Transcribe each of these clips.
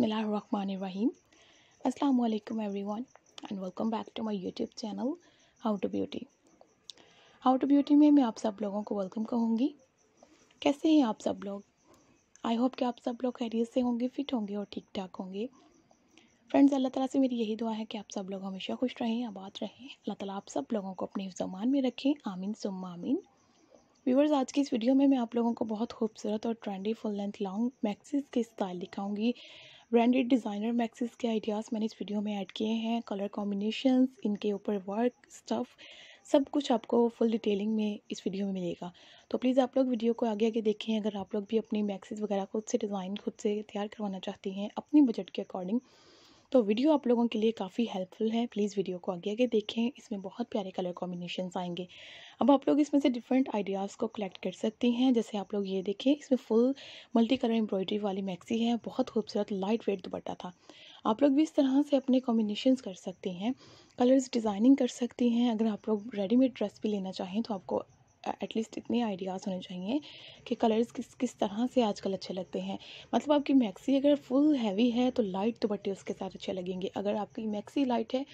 Bismillahirrahmanirrahim. Assalamu everyone and welcome back to my YouTube channel how to beauty how to beauty में मैं आप सब लोगों को वेलकम कहूँगी कैसे हैं आप सब लोग आई होप कि आप सब लोग खैरियत से होंगे फिट होंगे और ठीक ठाक होंगे फ्रेंड्स अल्लाह ताला से मेरी यही दुआ है कि आप सब लोग हमेशा खुश रहें आबाद रहें अल्लाह ताला आप सब लोगों को अपने जमान में रखें आमीन सुम आमीन व्यूवर्स आज की इस वीडियो में मैं आप लोगों को बहुत खूबसूरत और trendy full length long maxis के स्टाइल दिखाऊंगी ब्रांडेड डिज़ाइनर मैक्सिस के आइडियाज़ मैंने इस वीडियो में ऐड किए हैं कलर कॉम्बिनेशंस इनके ऊपर वर्क स्टफ़ सब कुछ आपको फुल डिटेलिंग में इस वीडियो में मिलेगा तो प्लीज़ आप लोग वीडियो को आगे आगे देखें अगर आप लोग भी अपनी मैक्सिस वगैरह खुद से डिज़ाइन खुद से तैयार करवाना चाहती हैं अपनी बजट के अकॉर्डिंग तो वीडियो आप लोगों के लिए काफ़ी हेल्पफुल है प्लीज़ वीडियो को आगे आगे देखें इसमें बहुत प्यारे कलर कॉम्बिनेशन आएंगे अब आप लोग इसमें से डिफरेंट आइडियाज़ को कलेक्ट कर सकती हैं जैसे आप लोग ये देखें इसमें फुल मल्टी कलर एम्ब्रॉयडरी वाली मैक्सी है बहुत खूबसूरत लाइट वेट दुपट्टा था आप लोग भी इस तरह से अपने कॉम्बिनेशन कर सकती हैं कलर्स डिज़ाइनिंग कर सकती हैं अगर आप लोग रेडीमेड ड्रेस भी लेना चाहें तो आपको एटलीस्ट इतने आइडियाज़ होने चाहिए कि कलर्स किस किस तरह से आजकल अच्छे लगते हैं मतलब आपकी मैक्सी अगर फुल हैवी है तो लाइट दुपट्टे उसके साथ अच्छे लगेंगे अगर आपकी मैक्सी लाइट है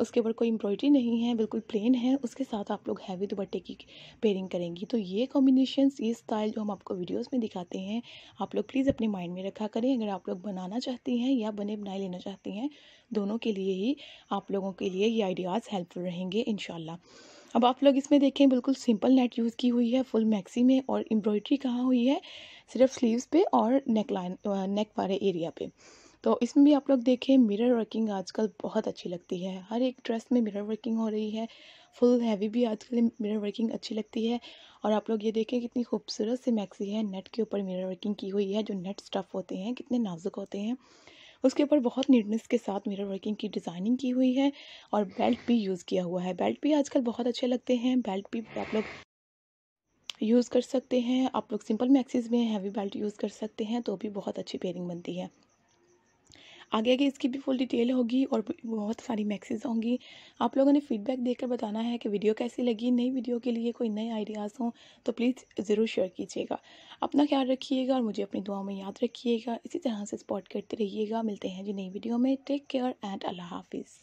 उसके ऊपर कोई एम्ब्रॉयडरी नहीं है बिल्कुल प्लेन है उसके साथ आप लोग हैवी दुपट्टे की पेयरिंग करेंगी तो ये कॉम्बिनेशन ये स्टाइल जो हम आपको वीडियोज़ में दिखाते हैं आप लोग प्लीज़ अपने माइंड में रखा करें अगर आप लोग बनाना चाहती हैं या बने बनाए लेना चाहती हैं दोनों के लिए ही आप लोगों के लिए ये आइडियाज़ हेल्पफुल रहेंगे इन अब आप लोग इसमें देखें बिल्कुल सिंपल नेट यूज़ की हुई है फुल मैक्सी में और एम्ब्रॉयड्री कहाँ हुई है सिर्फ स्लीव्स पे और नेक लाइन नेक वाले एरिया पे तो इसमें भी आप लोग देखें मिरर वर्किंग आजकल बहुत अच्छी लगती है हर एक ड्रेस में मिरर वर्किंग हो रही है फुल हैवी भी आजकल मिरर वर्किंग अच्छी लगती है और आप लोग ये देखें कितनी खूबसूरत सी मैक्सी है नेट के ऊपर मिरर वर्किंग की हुई है जो नेट स्टफ़ होते हैं कितने नाजुक होते हैं उसके ऊपर बहुत नीटनेस के साथ मिरर वर्किंग की डिज़ाइनिंग की हुई है और बेल्ट भी यूज़ किया हुआ है बेल्ट भी आजकल बहुत अच्छे लगते हैं बेल्ट भी आप लोग यूज़ कर सकते हैं आप लोग सिंपल मैक्सीज़ में हैवी बेल्ट यूज़ कर सकते हैं तो भी बहुत अच्छी पेयरिंग बनती है आगे आगे इसकी भी फुल डिटेल होगी और बहुत सारी मैक्सीज होंगी आप लोगों ने फीडबैक देकर बताना है कि वीडियो कैसी लगी नई वीडियो के लिए कोई नए आइडियाज़ हों तो प्लीज़ ज़रूर शेयर कीजिएगा अपना ख्याल रखिएगा और मुझे अपनी दुआ में याद रखिएगा इसी तरह से सपोर्ट करते रहिएगा मिलते हैं जी नई वीडियो में टेक केयर एंड अल्लाह हाफिज़